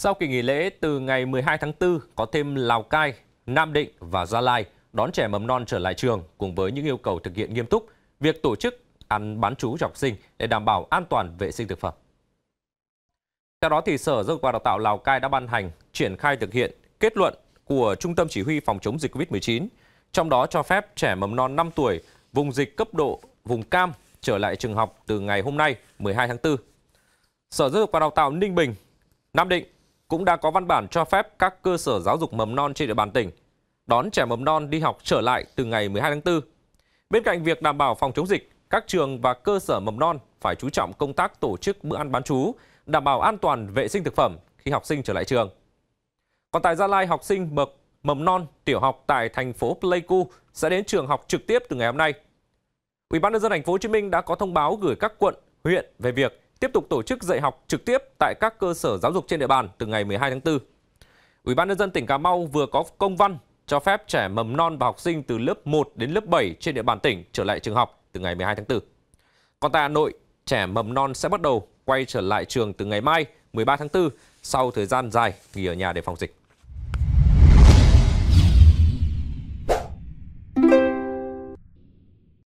Sau kỳ nghỉ lễ từ ngày 12 tháng 4 có thêm Lào Cai, Nam Định và Gia Lai đón trẻ mầm non trở lại trường cùng với những yêu cầu thực hiện nghiêm túc việc tổ chức ăn bán chú cho học sinh để đảm bảo an toàn vệ sinh thực phẩm. Theo đó thì Sở Giáo dục và Đào tạo Lào Cai đã ban hành triển khai thực hiện kết luận của Trung tâm Chỉ huy phòng chống dịch Covid-19, trong đó cho phép trẻ mầm non 5 tuổi vùng dịch cấp độ vùng cam trở lại trường học từ ngày hôm nay 12 tháng 4. Sở Giáo dục và Đào tạo Ninh Bình, Nam Định cũng đã có văn bản cho phép các cơ sở giáo dục mầm non trên địa bàn tỉnh đón trẻ mầm non đi học trở lại từ ngày 12 tháng 4. Bên cạnh việc đảm bảo phòng chống dịch, các trường và cơ sở mầm non phải chú trọng công tác tổ chức bữa ăn bán chú, đảm bảo an toàn vệ sinh thực phẩm khi học sinh trở lại trường. Còn tại Gia Lai, học sinh bậc mầm non, tiểu học tại thành phố Pleiku sẽ đến trường học trực tiếp từ ngày hôm nay. Ủy ban nhân dân thành phố Hồ Chí Minh đã có thông báo gửi các quận, huyện về việc tiếp tục tổ chức dạy học trực tiếp tại các cơ sở giáo dục trên địa bàn từ ngày 12 tháng 4. Ủy ban nhân dân tỉnh Cà Mau vừa có công văn cho phép trẻ mầm non và học sinh từ lớp 1 đến lớp 7 trên địa bàn tỉnh trở lại trường học từ ngày 12 tháng 4. Còn tại Hà Nội, trẻ mầm non sẽ bắt đầu quay trở lại trường từ ngày mai 13 tháng 4 sau thời gian dài nghỉ ở nhà để phòng dịch.